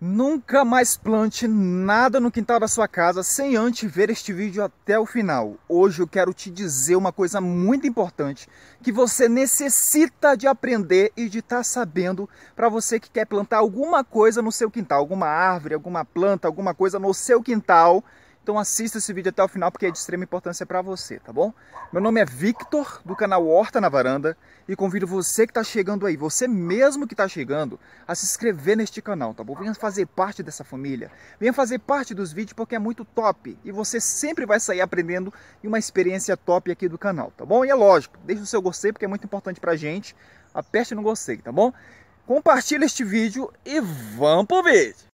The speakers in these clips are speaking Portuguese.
Nunca mais plante nada no quintal da sua casa sem antes ver este vídeo até o final. Hoje eu quero te dizer uma coisa muito importante que você necessita de aprender e de estar tá sabendo para você que quer plantar alguma coisa no seu quintal, alguma árvore, alguma planta, alguma coisa no seu quintal então assista esse vídeo até o final porque é de extrema importância para você, tá bom? Meu nome é Victor, do canal Horta na Varanda, e convido você que está chegando aí, você mesmo que está chegando, a se inscrever neste canal, tá bom? Venha fazer parte dessa família, venha fazer parte dos vídeos porque é muito top e você sempre vai sair aprendendo e uma experiência top aqui do canal, tá bom? E é lógico, deixe o seu gostei porque é muito importante para gente, aperte no gostei, tá bom? Compartilhe este vídeo e vamos pro vídeo!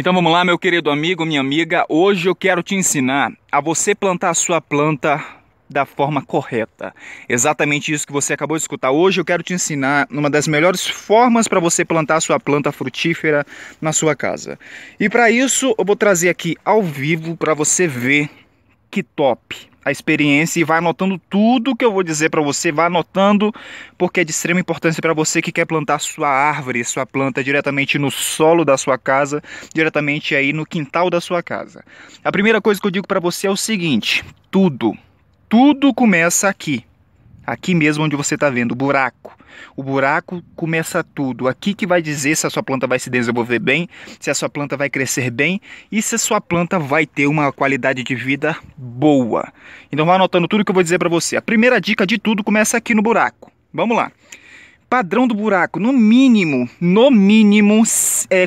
Então vamos lá, meu querido amigo, minha amiga. Hoje eu quero te ensinar a você plantar a sua planta da forma correta. Exatamente isso que você acabou de escutar. Hoje eu quero te ensinar uma das melhores formas para você plantar a sua planta frutífera na sua casa. E para isso eu vou trazer aqui ao vivo para você ver que top a experiência e vai anotando tudo que eu vou dizer para você, vai anotando porque é de extrema importância para você que quer plantar sua árvore, sua planta diretamente no solo da sua casa, diretamente aí no quintal da sua casa. A primeira coisa que eu digo para você é o seguinte: tudo, tudo começa aqui. Aqui mesmo onde você está vendo, o buraco. O buraco começa tudo. Aqui que vai dizer se a sua planta vai se desenvolver bem, se a sua planta vai crescer bem e se a sua planta vai ter uma qualidade de vida boa. Então vai anotando tudo que eu vou dizer para você. A primeira dica de tudo começa aqui no buraco. Vamos lá. Padrão do buraco, no mínimo, no mínimo é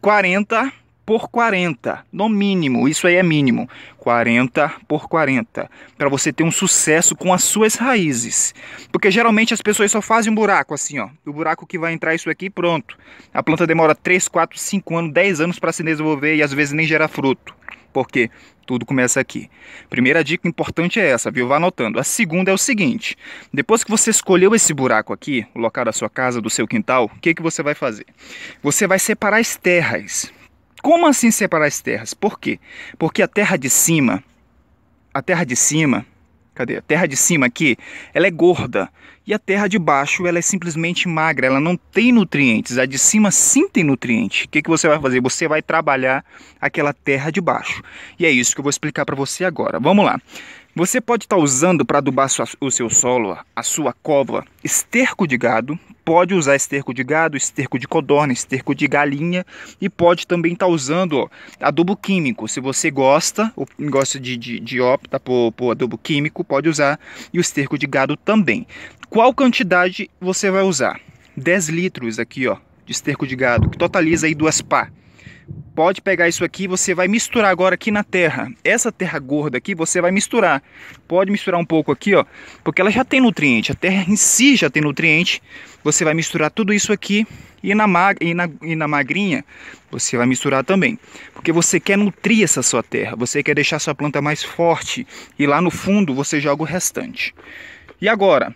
40 por 40, no mínimo, isso aí é mínimo, 40 por 40, para você ter um sucesso com as suas raízes. Porque geralmente as pessoas só fazem um buraco assim, ó, o buraco que vai entrar isso aqui pronto. A planta demora 3, 4, 5 anos, 10 anos para se desenvolver e às vezes nem gera fruto. Porque tudo começa aqui. Primeira dica importante é essa, viu? Vá anotando. A segunda é o seguinte: depois que você escolheu esse buraco aqui, o local da sua casa, do seu quintal, o que, que você vai fazer? Você vai separar as terras como assim separar as terras? Por quê? Porque a terra de cima, a terra de cima, cadê? A terra de cima aqui, ela é gorda e a terra de baixo ela é simplesmente magra, ela não tem nutrientes. A de cima sim tem nutriente. O que, que você vai fazer? Você vai trabalhar aquela terra de baixo. E é isso que eu vou explicar para você agora. Vamos lá. Você pode estar tá usando para adubar sua, o seu solo, a sua cova, esterco de gado, pode usar esterco de gado, esterco de codorna, esterco de galinha e pode também estar tá usando ó, adubo químico. Se você gosta, ou gosta de, de, de opta por, por adubo químico, pode usar e o esterco de gado também. Qual quantidade você vai usar? 10 litros aqui ó, de esterco de gado, que totaliza aí duas pá pode pegar isso aqui, você vai misturar agora aqui na terra. Essa terra gorda aqui, você vai misturar. Pode misturar um pouco aqui, ó, porque ela já tem nutriente. A terra em si já tem nutriente. Você vai misturar tudo isso aqui e na, mag e na, e na magrinha você vai misturar também. Porque você quer nutrir essa sua terra, você quer deixar sua planta mais forte. E lá no fundo você joga o restante. E agora,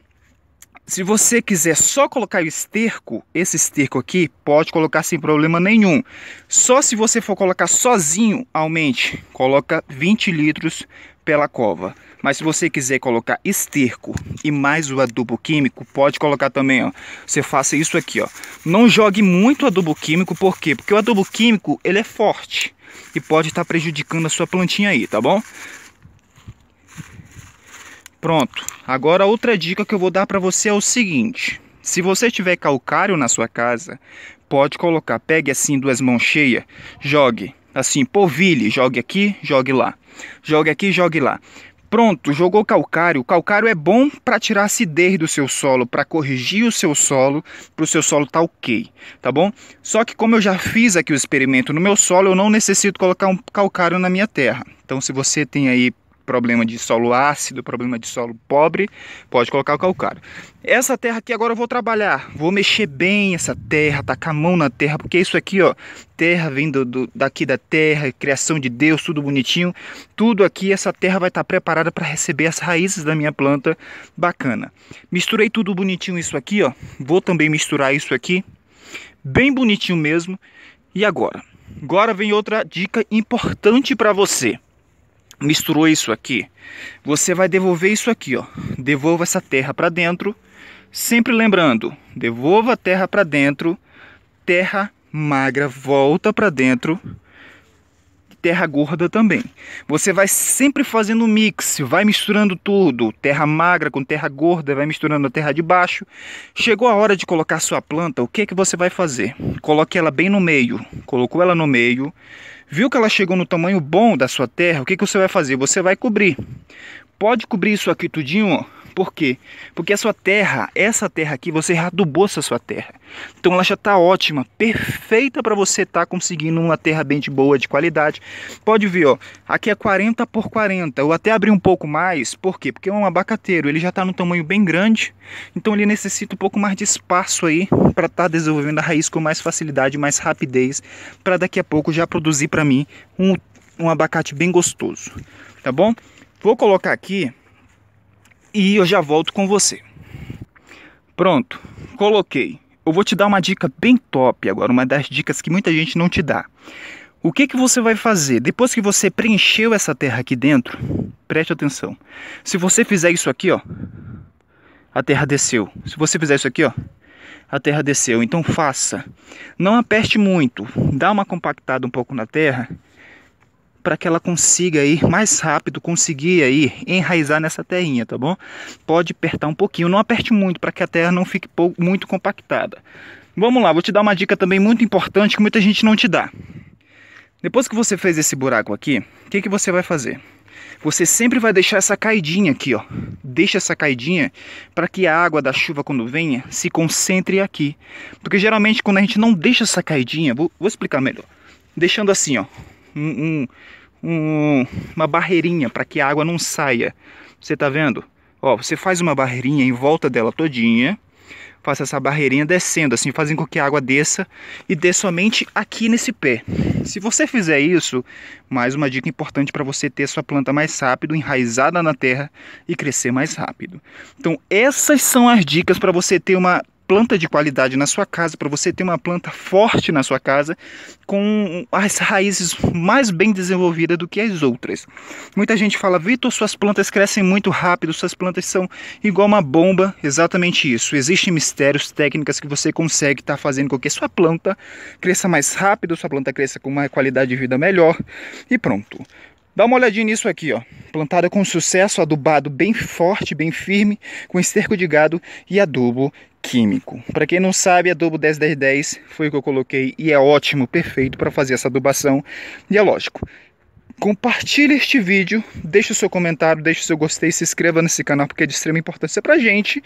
se você quiser só colocar o esterco, esse esterco aqui pode colocar sem problema nenhum. Só se você for colocar sozinho, aumente, coloca 20 litros pela cova. Mas se você quiser colocar esterco e mais o adubo químico, pode colocar também, ó. Você faça isso aqui, ó. Não jogue muito adubo químico, por quê? Porque o adubo químico, ele é forte e pode estar tá prejudicando a sua plantinha aí, tá bom? Pronto. Agora outra dica que eu vou dar para você é o seguinte: se você tiver calcário na sua casa, pode colocar, pegue assim duas mãos cheias, jogue assim, polvilhe, jogue aqui, jogue lá. Jogue aqui, jogue lá. Pronto, jogou calcário. Calcário é bom para tirar a acidez do seu solo, para corrigir o seu solo, para o seu solo estar tá ok, tá bom? Só que como eu já fiz aqui o experimento no meu solo, eu não necessito colocar um calcário na minha terra. Então se você tem aí problema de solo ácido, problema de solo pobre, pode colocar o calcário. Essa terra aqui agora eu vou trabalhar, vou mexer bem essa terra, tacar a mão na terra, porque isso aqui, ó, terra vindo do, daqui da terra, criação de Deus, tudo bonitinho, tudo aqui, essa terra vai estar tá preparada para receber as raízes da minha planta, bacana. Misturei tudo bonitinho isso aqui, ó, vou também misturar isso aqui, bem bonitinho mesmo, e agora? Agora vem outra dica importante para você misturou isso aqui, você vai devolver isso aqui, ó. Devolva essa terra para dentro, sempre lembrando, devolva a terra para dentro, terra magra volta para dentro terra gorda também. Você vai sempre fazendo mix, vai misturando tudo, terra magra com terra gorda, vai misturando a terra de baixo. Chegou a hora de colocar sua planta, o que é que você vai fazer? Coloque ela bem no meio, colocou ela no meio, viu que ela chegou no tamanho bom da sua terra, o que, é que você vai fazer? Você vai cobrir. Pode cobrir isso aqui tudinho, ó por quê? Porque a sua terra, essa terra aqui, você já adubou essa sua terra. Então ela já está ótima, perfeita para você estar tá conseguindo uma terra bem de boa, de qualidade. Pode ver, ó, aqui é 40 por 40. Eu até abri um pouco mais, por quê? Porque é um abacateiro, ele já está num tamanho bem grande, então ele necessita um pouco mais de espaço aí para estar tá desenvolvendo a raiz com mais facilidade, mais rapidez, para daqui a pouco já produzir para mim um, um abacate bem gostoso, tá bom? Vou colocar aqui e eu já volto com você. Pronto, coloquei. Eu vou te dar uma dica bem top agora, uma das dicas que muita gente não te dá. O que, que você vai fazer? Depois que você preencheu essa terra aqui dentro, preste atenção. Se você fizer isso aqui, ó, a terra desceu. Se você fizer isso aqui, ó, a terra desceu. Então faça. Não aperte muito, dá uma compactada um pouco na terra para que ela consiga aí mais rápido conseguir aí enraizar nessa terrinha, tá bom? Pode apertar um pouquinho, não aperte muito para que a terra não fique muito compactada. Vamos lá, vou te dar uma dica também muito importante que muita gente não te dá. Depois que você fez esse buraco aqui, o que, que você vai fazer? Você sempre vai deixar essa caidinha aqui, ó. Deixa essa caidinha para que a água da chuva quando venha se concentre aqui. Porque geralmente quando a gente não deixa essa caidinha, vou, vou explicar melhor. Deixando assim, ó, um, um, uma barreirinha para que a água não saia. Você está vendo? Ó, você faz uma barreirinha em volta dela todinha, faça essa barreirinha descendo, assim, fazendo com que a água desça e dê somente aqui nesse pé. Se você fizer isso, mais uma dica importante para você ter sua planta mais rápido, enraizada na terra e crescer mais rápido. Então, essas são as dicas para você ter uma planta de qualidade na sua casa, para você ter uma planta forte na sua casa, com as raízes mais bem desenvolvidas do que as outras. Muita gente fala, Vitor, suas plantas crescem muito rápido, suas plantas são igual uma bomba. Exatamente isso. Existem mistérios, técnicas que você consegue estar tá fazendo com que sua planta cresça mais rápido, sua planta cresça com uma qualidade de vida melhor e pronto. Dá uma olhadinha nisso aqui, ó. Plantada com sucesso, adubado bem forte, bem firme, com esterco de gado e adubo químico. Para quem não sabe, adubo 10 10 10 foi o que eu coloquei e é ótimo, perfeito para fazer essa adubação. E é lógico, Compartilhe este vídeo, deixe o seu comentário, deixe o seu gostei, se inscreva nesse canal porque é de extrema importância para gente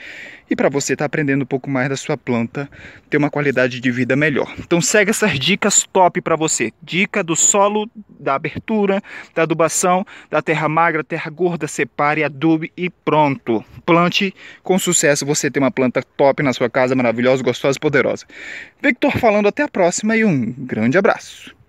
e para você estar tá aprendendo um pouco mais da sua planta, ter uma qualidade de vida melhor. Então segue essas dicas top para você. Dica do solo, da abertura, da adubação, da terra magra, terra gorda, separe, adube e pronto. Plante com sucesso, você tem uma planta top na sua casa, maravilhosa, gostosa e poderosa. Victor falando, até a próxima e um grande abraço.